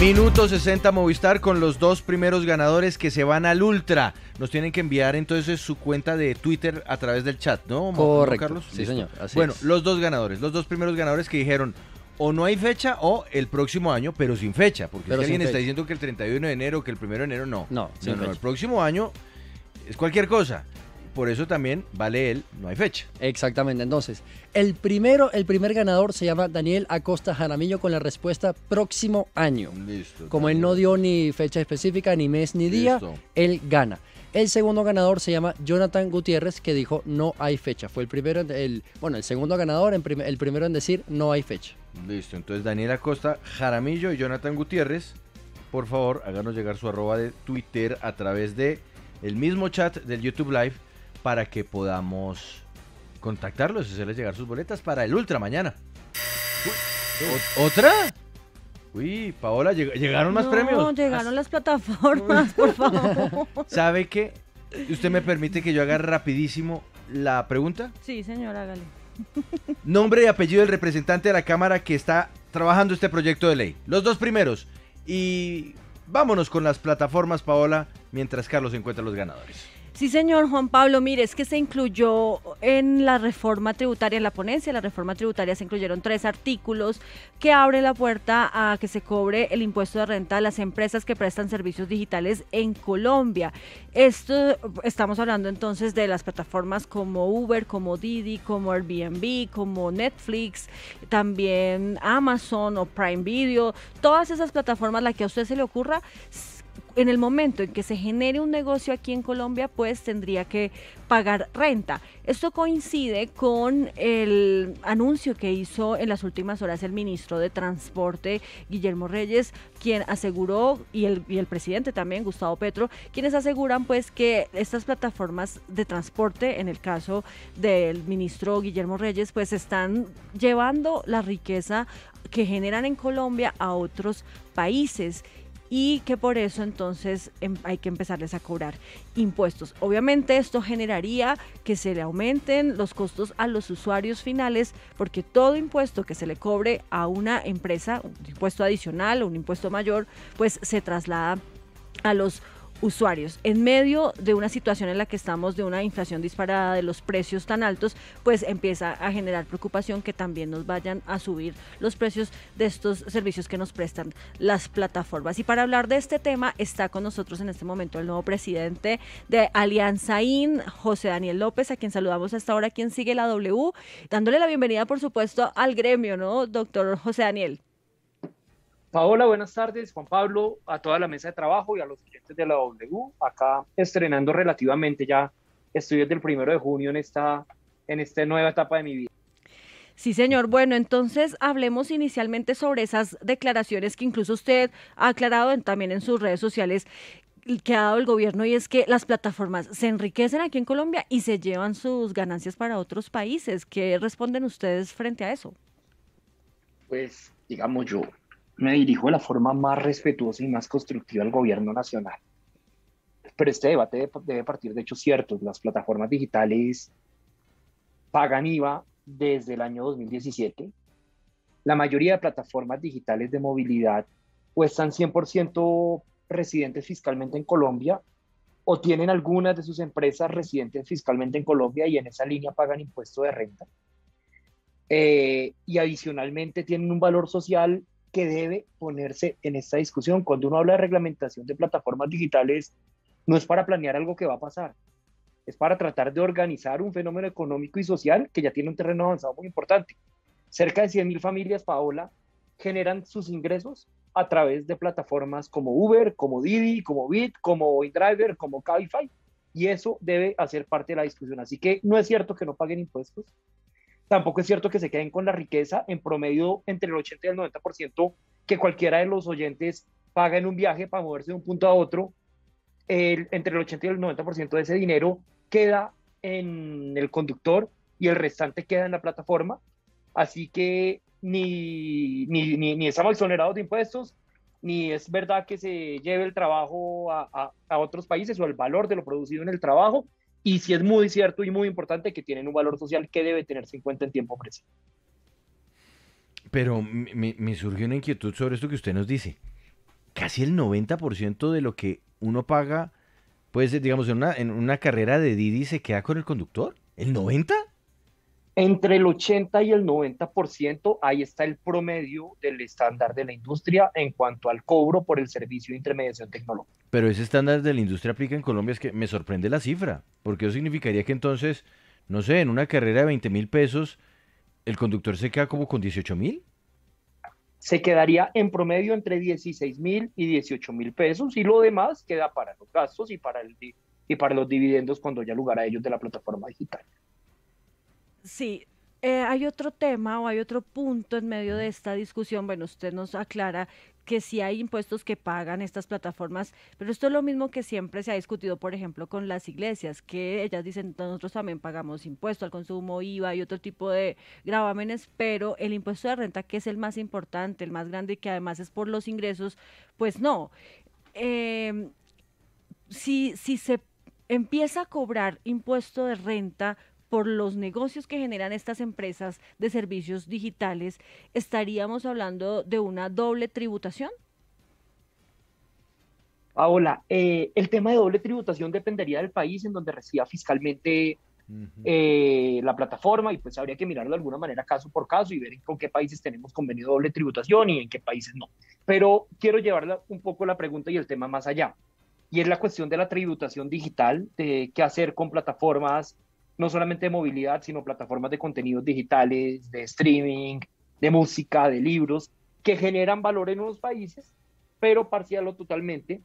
Minuto 60 Movistar con los dos primeros ganadores que se van al Ultra. Nos tienen que enviar entonces su cuenta de Twitter a través del chat, ¿no? Correcto. Carlos? Sí, señor. Así bueno, los dos ganadores, los dos primeros ganadores que dijeron o no hay fecha o el próximo año, pero sin fecha, porque si alguien está diciendo que el 31 de enero, que el 1 de enero, No, no, no el próximo año es cualquier cosa por eso también vale él, no hay fecha. Exactamente, entonces, el primero, el primer ganador se llama Daniel Acosta Jaramillo con la respuesta próximo año. Listo. Como él no dio ni fecha específica, ni mes, ni día, él gana. El segundo ganador se llama Jonathan Gutiérrez, que dijo no hay fecha. Fue el primero, el, bueno, el segundo ganador, el primero en decir no hay fecha. Listo, entonces Daniel Acosta, Jaramillo y Jonathan Gutiérrez, por favor, háganos llegar su arroba de Twitter a través de el mismo chat del YouTube Live para que podamos contactarlos y hacerles llegar sus boletas para el Ultra mañana. ¿Otra? Uy, Paola, ¿llegaron más no, premios? llegaron las plataformas, por favor. ¿Sabe qué? ¿Usted me permite que yo haga rapidísimo la pregunta? Sí, señor, hágale. Nombre y apellido del representante de la Cámara que está trabajando este proyecto de ley. Los dos primeros. Y vámonos con las plataformas, Paola, mientras Carlos encuentra los ganadores. Sí, señor Juan Pablo, mire, es que se incluyó en la reforma tributaria, en la ponencia de la reforma tributaria, se incluyeron tres artículos que abren la puerta a que se cobre el impuesto de renta a las empresas que prestan servicios digitales en Colombia. Esto estamos hablando entonces de las plataformas como Uber, como Didi, como Airbnb, como Netflix, también Amazon o Prime Video, todas esas plataformas, la que a usted se le ocurra, en el momento en que se genere un negocio aquí en Colombia, pues tendría que pagar renta. Esto coincide con el anuncio que hizo en las últimas horas el ministro de Transporte, Guillermo Reyes, quien aseguró, y el, presidente también, Gustavo Petro, quienes aseguran pues que estas plataformas de transporte, en el caso del ministro Guillermo Reyes, pues están llevando la riqueza que generan en Colombia a otros países y que por eso entonces em, hay que empezarles a cobrar impuestos. Obviamente esto generaría que se le aumenten los costos a los usuarios finales porque todo impuesto que se le cobre a una empresa, un impuesto adicional o un impuesto mayor, pues se traslada a los usuarios. En medio de una situación en la que estamos de una inflación disparada, de los precios tan altos, pues empieza a generar preocupación que también nos vayan a subir los precios de estos servicios que nos prestan las plataformas. Y para hablar de este tema está con nosotros en este momento el nuevo presidente de Alianza IN, José Daniel López, a quien saludamos hasta ahora, quien sigue la W, dándole la bienvenida, por supuesto, al gremio, ¿no, doctor José Daniel? Paola, buenas tardes. Juan Pablo, a toda la mesa de trabajo y a los clientes de la W, acá estrenando relativamente ya estoy desde el primero de junio en esta, en esta nueva etapa de mi vida. Sí, señor. Bueno, entonces hablemos inicialmente sobre esas declaraciones que incluso usted ha aclarado también en sus redes sociales que ha dado el gobierno y es que las plataformas se enriquecen aquí en Colombia y se llevan sus ganancias para otros países. ¿Qué responden ustedes frente a eso? Pues, digamos yo, me dirijo de la forma más respetuosa y más constructiva al gobierno nacional. Pero este debate debe partir de hechos ciertos. Las plataformas digitales pagan IVA desde el año 2017. La mayoría de plataformas digitales de movilidad o están 100% residentes fiscalmente en Colombia o tienen algunas de sus empresas residentes fiscalmente en Colombia y en esa línea pagan impuesto de renta. Eh, y adicionalmente tienen un valor social que debe ponerse en esta discusión. Cuando uno habla de reglamentación de plataformas digitales, no es para planear algo que va a pasar, es para tratar de organizar un fenómeno económico y social que ya tiene un terreno avanzado muy importante. Cerca de 100.000 familias, Paola, generan sus ingresos a través de plataformas como Uber, como Didi, como Bit, como Driver, como Cabify. Y eso debe hacer parte de la discusión. Así que no es cierto que no paguen impuestos, Tampoco es cierto que se queden con la riqueza, en promedio entre el 80 y el 90% que cualquiera de los oyentes paga en un viaje para moverse de un punto a otro, el, entre el 80 y el 90% de ese dinero queda en el conductor y el restante queda en la plataforma. Así que ni, ni, ni, estamos exonerados de impuestos, ni es verdad que se lleve el trabajo a, a, a, otros países o el valor de lo producido en el trabajo, y si es muy cierto y muy importante que tienen un valor social que debe tenerse en cuenta en tiempo presente. Pero me, me surgió una inquietud sobre esto que usted nos dice. Casi el 90% de lo que uno paga, pues digamos, en una, en una carrera de Didi se queda con el conductor. ¿El 90%? Entre el 80 y el 90%, ahí está el promedio del estándar de la industria en cuanto al cobro por el servicio de intermediación tecnológica. Pero ese estándar de la industria aplica en Colombia, es que me sorprende la cifra, porque eso significaría que entonces, no sé, en una carrera de 20 mil pesos, el conductor se queda como con 18 mil se quedaría en promedio entre 16 mil y 18 mil pesos y lo demás queda para los gastos y para, el, y para los dividendos cuando ya lugar a ellos de la plataforma digital. Sí, eh, hay otro tema o hay otro punto en medio de esta discusión. Bueno, usted nos aclara que sí hay impuestos que pagan estas plataformas, pero esto es lo mismo que siempre se ha discutido, por ejemplo, con las iglesias, que ellas dicen, nosotros también pagamos impuesto al consumo, IVA y otro tipo de gravámenes, pero el impuesto de renta, que es el más importante, el más grande y que además es por los ingresos, pues no. Em, si, si se empieza a cobrar impuesto de renta por los negocios que generan estas empresas de servicios digitales, ¿estaríamos hablando de una doble tributación? Paola, eh, el tema de doble tributación dependería del país en donde reciba fiscalmente eh, la plataforma y pues habría que mirarlo de alguna manera caso por caso y ver con qué países tenemos convenio doble tributación y en qué países no. Pero quiero llevarla un poco la pregunta y el tema más allá. Y es la cuestión de la tributación digital, de qué hacer con plataformas no solamente de movilidad, sino plataformas de contenidos digitales, de streaming, de música, de libros, que generan valor en unos países, pero parcial o totalmente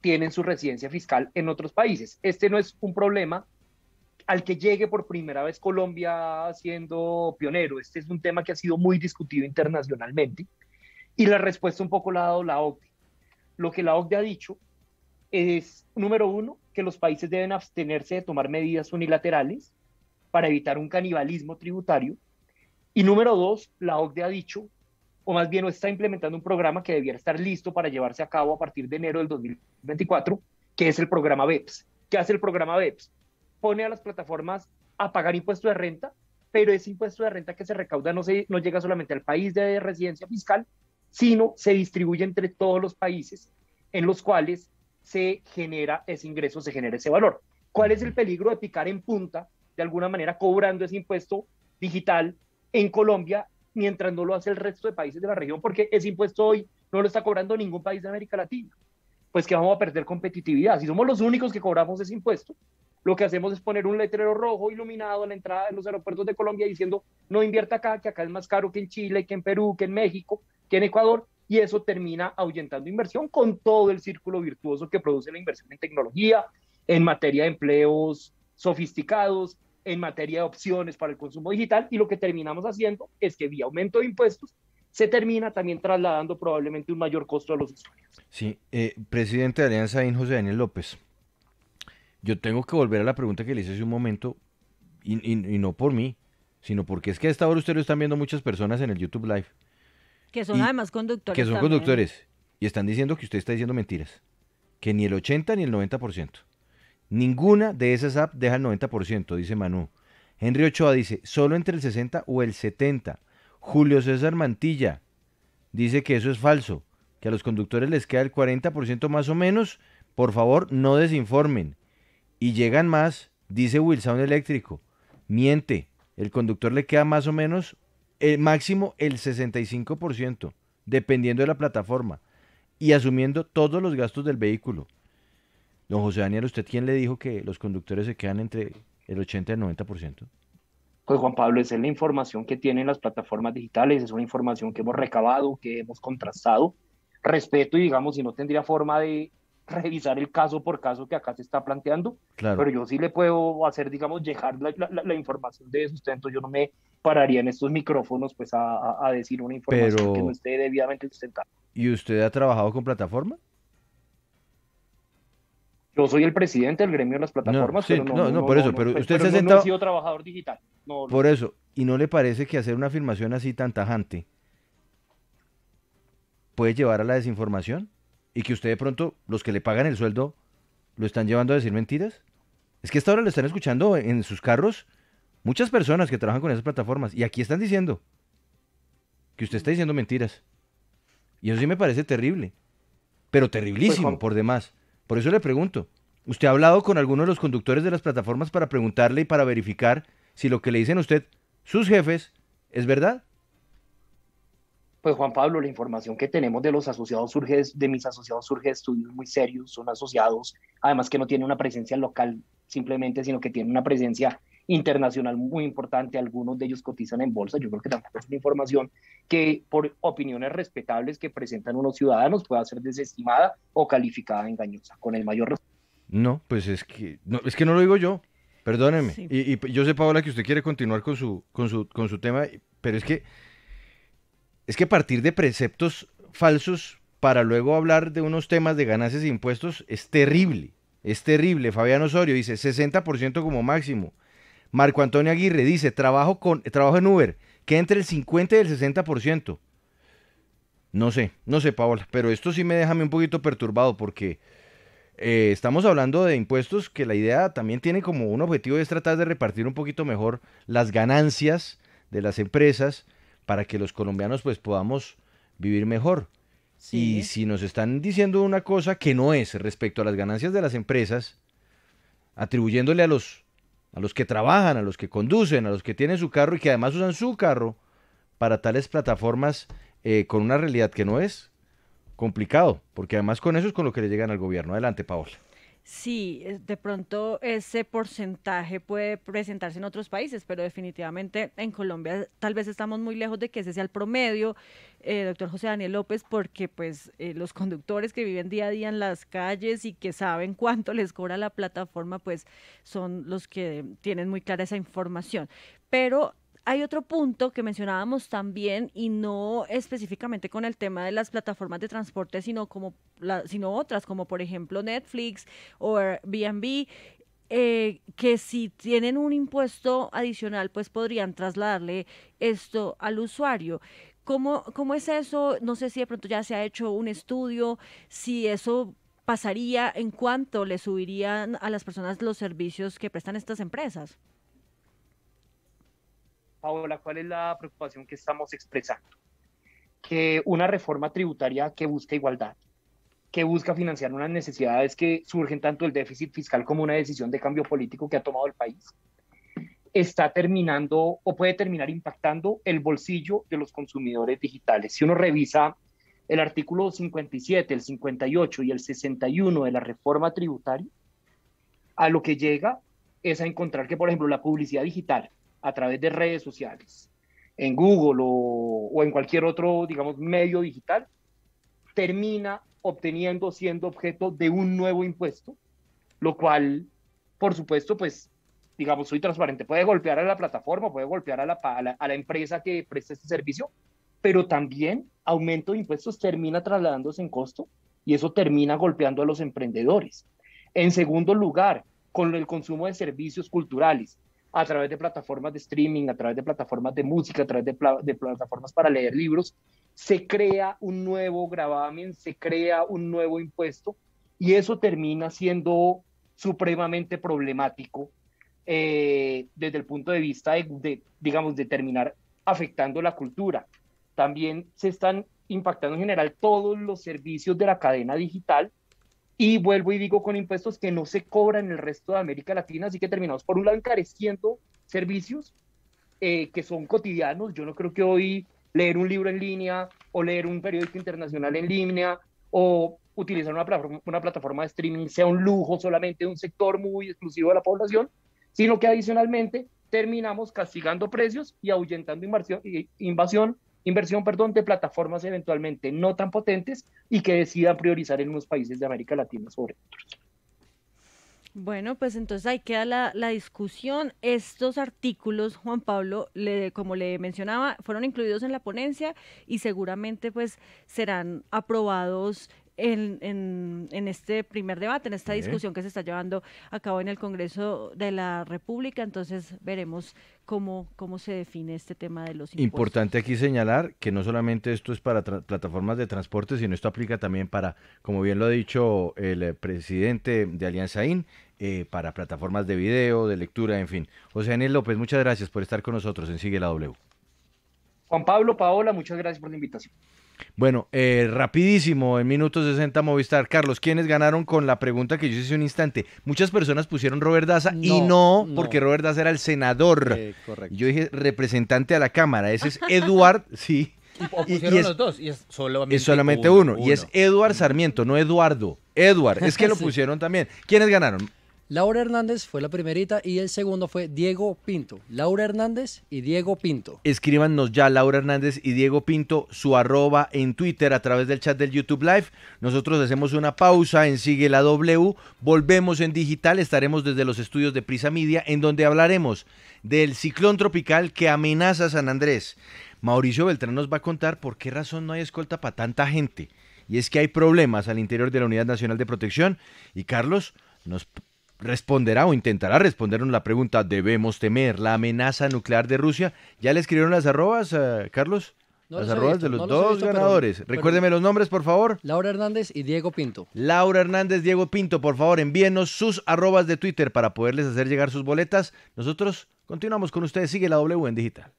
tienen su residencia fiscal en otros países. Este no es un problema al que llegue por primera vez Colombia siendo pionero. Este es un tema que ha sido muy discutido internacionalmente y la respuesta un poco la ha dado la OCDE. Lo que la OCDE ha dicho es, número uno, que los países deben abstenerse de tomar medidas unilaterales para evitar un canibalismo tributario. Y número dos, la OCDE ha dicho, o más bien está implementando un programa que debiera estar listo para llevarse a cabo a partir de enero del 2024, que es el programa BEPS. ¿Qué hace el programa BEPS? Pone a las plataformas a pagar impuestos de renta, pero ese impuesto de renta que se recauda no, se, no llega solamente al país de residencia fiscal, sino se distribuye entre todos los países en los cuales se genera ese ingreso, se genera ese valor. ¿Cuál es el peligro de picar en punta, de alguna manera cobrando ese impuesto digital en Colombia, mientras no lo hace el resto de países de la región? Porque ese impuesto hoy no lo está cobrando ningún país de América Latina. Pues que vamos a perder competitividad. Si somos los únicos que cobramos ese impuesto, lo que hacemos es poner un letrero rojo iluminado en la entrada de los aeropuertos de Colombia diciendo no invierta acá, que acá es más caro que en Chile, que en Perú, que en México, que en Ecuador, y eso termina ahuyentando inversión con todo el círculo virtuoso que produce la inversión en tecnología, en materia de empleos sofisticados, en materia de opciones para el consumo digital y lo que terminamos haciendo es que vía aumento de impuestos se termina también trasladando probablemente un mayor costo a los usuarios. Sí, eh, presidente de Alianza IN, José Daniel López, yo tengo que volver a la pregunta que le hice hace un momento y, no por mí, sino porque es que a esta hora ustedes lo están viendo muchas personas en el YouTube Live. Que son además conductores. Que son conductores. Y están diciendo que usted está diciendo mentiras. Que ni el 80 ni el 90%. Ninguna de esas apps deja el 90%, dice Manu. Henry Ochoa dice, solo entre el 60 o el 70. Julio César Mantilla dice que eso es falso, que a los conductores les queda el 40% más o menos. Por favor, no desinformen. Y llegan más, dice Wilson Eléctrico. Miente, el conductor le queda más o menos el máximo el 65%, dependiendo de la plataforma, y asumiendo todos los gastos del vehículo. Don José Daniel, ¿usted quién le dijo que los conductores se quedan entre el 80 y el 90%? Pues Juan Pablo, esa es la información que tienen las plataformas digitales, es una información que hemos recabado, que hemos contrastado. Respeto y digamos, si no tendría forma de revisar el caso por caso que acá se está planteando, pero yo sí le puedo hacer, digamos, llegar la, información de sustento, yo no me pararía en estos micrófonos pues a, decir una información que no esté debidamente sustentada. ¿Y usted ha trabajado con plataforma? Yo soy el presidente del gremio de las plataformas, pero no, no, por eso, pero pues, usted se ha sentado... sido trabajador digital. por eso, ¿y no le parece que hacer una afirmación así tan tajante puede llevar a la desinformación? y que usted de pronto, los que le pagan el sueldo, lo están llevando a decir mentiras. Es que hasta ahora lo están escuchando en sus carros muchas personas que trabajan con esas plataformas y aquí están diciendo que usted está diciendo mentiras. Y eso sí me parece terrible, pero terriblísimo pues, por demás. Por eso le pregunto, ¿usted ha hablado con alguno de los conductores de las plataformas para preguntarle y para verificar si lo que le dicen a usted sus jefes es verdad? pues Juan Pablo, la información que tenemos de los asociados surge, de mis asociados surge de estudios muy serios, son asociados, además que no tienen una presencia local simplemente, sino que tienen una presencia internacional muy importante, algunos de ellos cotizan en bolsa, yo creo que tampoco es una información que por opiniones respetables que presentan unos ciudadanos pueda ser desestimada o calificada engañosa, con el mayor No, pues es que no, es que no lo digo yo, perdóneme. Y, yo sé, Paola, que usted quiere continuar con su, su, con su tema, pero es que es que partir de preceptos falsos para luego hablar de unos temas de ganancias e impuestos es terrible. Es terrible. Fabián Osorio dice 60% como máximo. Marco Antonio Aguirre dice trabajo, con, trabajo en Uber, que entre el 50 y el 60%. No sé, no sé, Paola, pero esto sí me deja un poquito perturbado porque eh, estamos hablando de impuestos que la idea también tiene como un objetivo es tratar de repartir un poquito mejor las ganancias de las empresas para que los colombianos pues podamos vivir mejor. Y si nos están diciendo una cosa que no es respecto a las ganancias de las empresas, atribuyéndole a los, a los que trabajan, a los que conducen, a los que tienen su carro y que además usan su carro para tales plataformas eh, con una realidad que no es, complicado, porque además con eso es con lo que le llegan al gobierno. Adelante, Paola. Sí, eh, de pronto ese porcentaje puede presentarse en otros países, pero definitivamente en Colombia tal vez estamos muy lejos de que ese sea el promedio, eh, doctor José Daniel López, porque pues eh, los conductores que viven día a día en las calles y que saben cuánto les cobra la plataforma, pues son los que tienen muy clara esa información. Pero hay otro punto que mencionábamos también y no específicamente con el tema de las plataformas de transporte, sino como sino otras como por ejemplo Netflix o Airbnb eh, que si tienen un impuesto adicional, pues podrían trasladarle esto al usuario. ¿Cómo, ¿Cómo es eso? No sé si de pronto ya se ha hecho un estudio, si eso pasaría, en cuánto le subirían a las personas los servicios que prestan estas empresas. Paola, ¿cuál es la preocupación que estamos expresando? Que una reforma tributaria que busca igualdad, que busca financiar unas necesidades que surgen tanto el déficit fiscal como una decisión de cambio político que ha tomado el país, está terminando o puede terminar impactando el bolsillo de los consumidores digitales. Si uno revisa el artículo 57, el 58 y el 61 de la reforma tributaria, a lo que llega es a encontrar que, por ejemplo, la publicidad digital, a través de redes sociales, en Google o, en cualquier otro, digamos, medio digital, termina obteniendo, siendo objeto de un nuevo impuesto, lo cual, por supuesto, pues, digamos, soy transparente, puede golpear a la plataforma, puede golpear a la, a la, a la empresa que presta este servicio, pero también aumento de impuestos termina trasladándose en costo y eso termina golpeando a los emprendedores. En segundo lugar, con el consumo de servicios culturales, a través de plataformas de streaming, a través de plataformas de música, a través de, plataformas para leer libros, se crea un nuevo gravamen, se crea un nuevo impuesto y eso termina siendo supremamente problemático eh, desde el punto de vista de, digamos, de terminar afectando la cultura. También se están impactando en general todos los servicios de la cadena digital y vuelvo y digo con impuestos que no se cobran en el resto de América Latina, así que terminamos por un lado encareciendo servicios eh, que son cotidianos. Yo no creo que hoy leer un libro en línea o leer un periódico internacional en línea o utilizar una plataforma, una plataforma de streaming sea un lujo solamente de un sector muy exclusivo de la población, sino que adicionalmente terminamos castigando precios y ahuyentando invasión, invasión inversión, perdón, de plataformas eventualmente no tan potentes y que decidan priorizar en unos países de América Latina sobre otros. Bueno, pues entonces ahí queda la, discusión. Estos artículos, Juan Pablo, le, como le mencionaba, fueron incluidos en la ponencia y seguramente pues serán aprobados en, en, este primer debate, en esta discusión que se está llevando a cabo en el Congreso de la República. Entonces veremos cómo, cómo se define este tema de los impuestos. Importante aquí señalar que no solamente esto es para plataformas de transporte, sino esto aplica también para, como bien lo ha dicho el eh, presidente de Alianza IN, eh, para plataformas de video, de lectura, en fin. José Daniel López, muchas gracias por estar con nosotros en Sigue la W. Juan Pablo, Paola, muchas gracias por la invitación. Bueno, eh, rapidísimo, en minutos 60 Movistar. Carlos, ¿quiénes ganaron con la pregunta que yo hice un instante? Muchas personas pusieron Robert Daza y no, porque Robert Daza era el senador. Eh, yo dije representante a la Cámara. Ese es Eduard, sí. es, los dos, y es solamente, uno, Y es Eduard Sarmiento, no Eduardo. Eduard, es que lo pusieron también. ¿Quiénes ganaron? Laura Hernández fue la primerita y el segundo fue Diego Pinto. Laura Hernández y Diego Pinto. Escríbanos ya Laura Hernández y Diego Pinto su arroba en Twitter a través del chat del YouTube Live. Nosotros hacemos una pausa en Sigue la W. Volvemos en digital. Estaremos desde los estudios de Prisa Media en donde hablaremos del ciclón tropical que amenaza San Andrés. Mauricio Beltrán nos va a contar por qué razón no hay escolta para tanta gente. Y es que hay problemas al interior de la Unidad Nacional de Protección. Y Carlos nos responderá o intentará respondernos la pregunta, ¿debemos temer la amenaza nuclear de Rusia? ¿Ya le escribieron las arrobas, eh, Carlos? las arrobas de los dos ganadores. Recuérdeme los nombres, por favor. Laura Hernández y Diego Pinto. Laura Hernández, Diego Pinto, por favor, envíenos sus arrobas de Twitter para poderles hacer llegar sus boletas. Nosotros continuamos con ustedes. Sigue la W en digital.